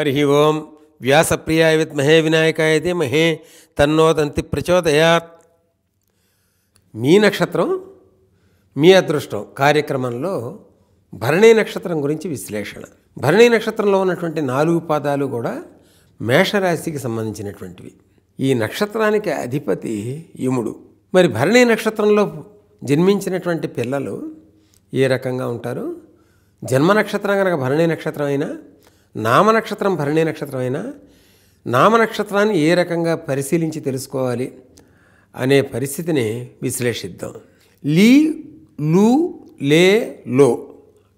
హరి ఓం వ్యాసప్రియాయ వినాయక అయితే మహే తన్నోదంతి ప్రచోదయాత్ మీ నక్షత్రం మీ అదృష్టం కార్యక్రమంలో భరణీ నక్షత్రం గురించి విశ్లేషణ భరణి నక్షత్రంలో ఉన్నటువంటి నాలుగు పాదాలు కూడా మేషరాశికి సంబంధించినటువంటివి ఈ నక్షత్రానికి అధిపతి యముడు మరి భరణీ నక్షత్రంలో జన్మించినటువంటి పిల్లలు ఏ రకంగా ఉంటారు జన్మ నక్షత్రం కనుక భరణి నక్షత్రం అయినా నామనక్షత్రం భరణీ నక్షత్రం అయినా నామనక్షత్రాన్ని ఏ రకంగా పరిశీలించి తెలుసుకోవాలి అనే పరిస్థితిని విశ్లేషిద్దాం లీ లు లే లో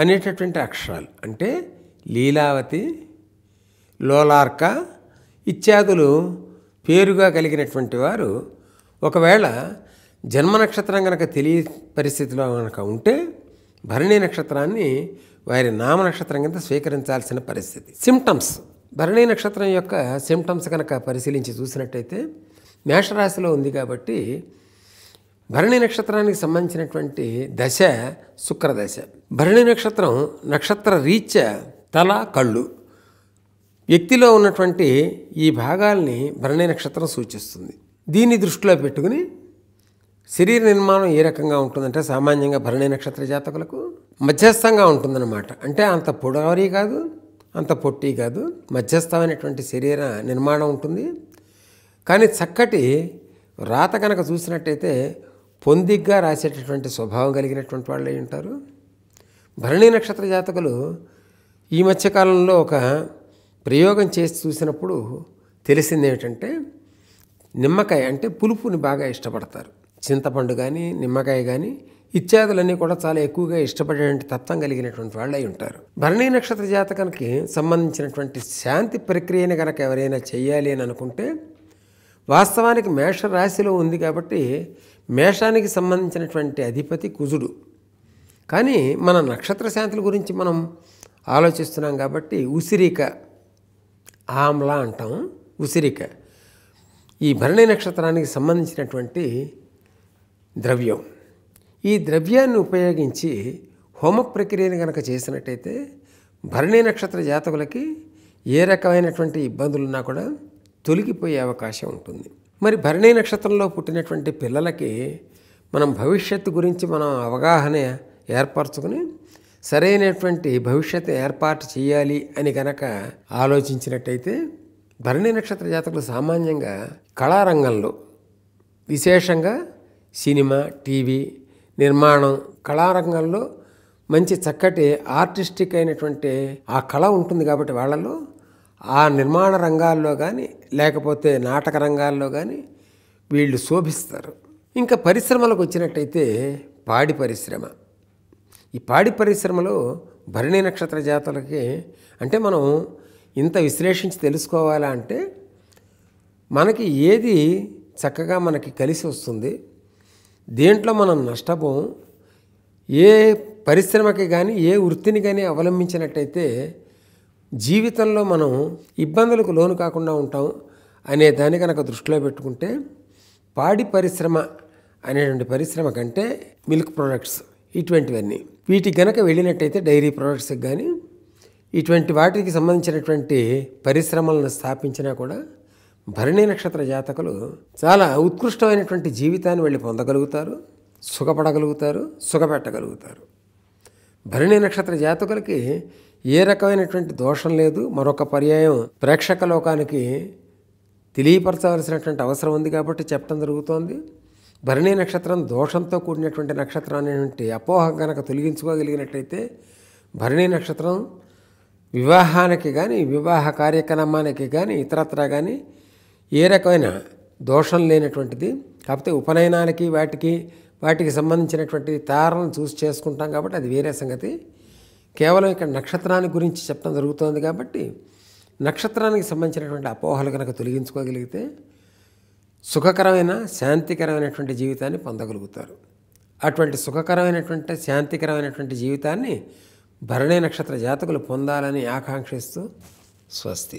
అనేటటువంటి అక్షరాలు అంటే లీలావతి లోలార్క ఇత్యాదులు పేరుగా కలిగినటువంటి వారు ఒకవేళ జన్మ నక్షత్రం కనుక తెలియ పరిస్థితిలో కనుక ఉంటే భరణి నక్షత్రాన్ని వారి నామ నక్షత్రం కింద స్వీకరించాల్సిన పరిస్థితి సిమ్టమ్స్ భరణి నక్షత్రం యొక్క సిమ్టమ్స్ కనుక పరిశీలించి చూసినట్టయితే మేషరాశిలో ఉంది కాబట్టి భరణి నక్షత్రానికి సంబంధించినటువంటి దశ శుక్రదశ భరణి నక్షత్రం నక్షత్ర రీత్యా తల కళ్ళు వ్యక్తిలో ఉన్నటువంటి ఈ భాగాల్ని భరణి నక్షత్రం సూచిస్తుంది దీన్ని దృష్టిలో పెట్టుకుని శరీర నిర్మాణం ఏ రకంగా ఉంటుందంటే సామాన్యంగా భరణి నక్షత్ర జాతకులకు మధ్యస్థంగా ఉంటుందన్నమాట అంటే అంత పొడవరి కాదు అంత పొట్టి కాదు మధ్యస్థమైనటువంటి శరీర నిర్మాణం ఉంటుంది కానీ చక్కటి రాత కనుక చూసినట్టయితే పొందిగ్గా రాసేటటువంటి స్వభావం కలిగినటువంటి వాళ్ళు అయి ఉంటారు భరణి నక్షత్ర జాతకులు ఈ మధ్యకాలంలో ఒక ప్రయోగం చేసి చూసినప్పుడు తెలిసింది ఏమిటంటే నిమ్మకాయ అంటే పులుపుని బాగా ఇష్టపడతారు చింతపండు కానీ నిమ్మకాయ కానీ ఇత్యాదులన్నీ కూడా చాలా ఎక్కువగా ఇష్టపడేటువంటి తత్వం కలిగినటువంటి వాళ్ళు అయి ఉంటారు భరణీ నక్షత్ర జాతకానికి సంబంధించినటువంటి శాంతి ప్రక్రియని కనుక ఎవరైనా చేయాలి అని అనుకుంటే వాస్తవానికి మేష రాశిలో ఉంది కాబట్టి మేషానికి సంబంధించినటువంటి అధిపతి కుజుడు కానీ మన నక్షత్ర శాంతుల గురించి మనం ఆలోచిస్తున్నాం కాబట్టి ఉసిరిక ఆమ్లా అంటాం ఉసిరిక ఈ భరణి నక్షత్రానికి సంబంధించినటువంటి ద్రవ్యం ఈ ద్రవ్యాన్ని ఉపయోగించి హోమ ప్రక్రియను కనుక చేసినట్టయితే భరణీ నక్షత్ర జాతకులకి ఏ రకమైనటువంటి ఇబ్బందులున్నా కూడా తొలగిపోయే అవకాశం ఉంటుంది మరి భరణీ నక్షత్రంలో పుట్టినటువంటి పిల్లలకి మనం భవిష్యత్తు గురించి మనం అవగాహన ఏర్పరచుకుని సరైనటువంటి భవిష్యత్తు ఏర్పాటు చేయాలి అని గనక ఆలోచించినట్టయితే భరణి నక్షత్ర జాతకులు సామాన్యంగా కళారంగంలో విశేషంగా సినిమా టీవీ నిర్మాణం కళారంగంలో మంచి చక్కటి ఆర్టిస్టిక్ అయినటువంటి ఆ కళ ఉంటుంది కాబట్టి వాళ్ళలో ఆ నిర్మాణ రంగాల్లో కానీ లేకపోతే నాటక రంగాల్లో కానీ వీళ్ళు శోభిస్తారు ఇంకా పరిశ్రమలకు వచ్చినట్టయితే పాడి పరిశ్రమ ఈ పాడి పరిశ్రమలో భరణి నక్షత్ర జాతలకి అంటే మనం ఇంత విశ్లేషించి తెలుసుకోవాలా అంటే మనకి ఏది చక్కగా మనకి కలిసి వస్తుంది దేంట్లో మనం నష్టపోం ఏ పరిశ్రమకి కానీ ఏ వృత్తిని కానీ అవలంబించినట్టయితే జీవితంలో మనం ఇబ్బందులకు లోను కాకుండా ఉంటాం అనే దాన్ని కనుక దృష్టిలో పెట్టుకుంటే పాడి పరిశ్రమ అనేటువంటి పరిశ్రమ కంటే మిల్క్ ప్రోడక్ట్స్ ఇటువంటివన్నీ వీటికి గనక వెళ్ళినట్టయితే డైరీ ప్రోడక్ట్స్కి కానీ ఇటువంటి వాటికి సంబంధించినటువంటి పరిశ్రమలను స్థాపించినా కూడా భరణి నక్షత్ర జాతకులు చాలా ఉత్కృష్టమైనటువంటి జీవితాన్ని వెళ్ళి పొందగలుగుతారు సుఖపడగలుగుతారు సుఖపెట్టగలుగుతారు భరణి నక్షత్ర జాతకులకి ఏ రకమైనటువంటి దోషం లేదు మరొక పర్యాయం ప్రేక్షక లోకానికి తెలియపరచవలసినటువంటి అవసరం ఉంది కాబట్టి చెప్పడం జరుగుతోంది భరణి నక్షత్రం దోషంతో కూడినటువంటి నక్షత్రం అనేటువంటి అపోహ కనుక తొలగించుకోగలిగినట్టయితే భరణి నక్షత్రం వివాహానికి కానీ వివాహ కార్యక్రమానికి కానీ ఇతరత్రా కానీ ఏ రకమైన దోషం లేనటువంటిది కాకపోతే ఉపనయనాలకి వాటికి వాటికి సంబంధించినటువంటి తారలను చూసి చేసుకుంటాం కాబట్టి అది వేరే సంగతి కేవలం ఇక్కడ నక్షత్రాన్ని గురించి చెప్పడం జరుగుతోంది కాబట్టి నక్షత్రానికి సంబంధించినటువంటి అపోహలు కనుక తొలగించుకోగలిగితే సుఖకరమైన శాంతికరమైనటువంటి జీవితాన్ని పొందగలుగుతారు అటువంటి సుఖకరమైనటువంటి శాంతికరమైనటువంటి జీవితాన్ని భరణే నక్షత్ర జాతకులు పొందాలని ఆకాంక్షిస్తూ స్వస్తి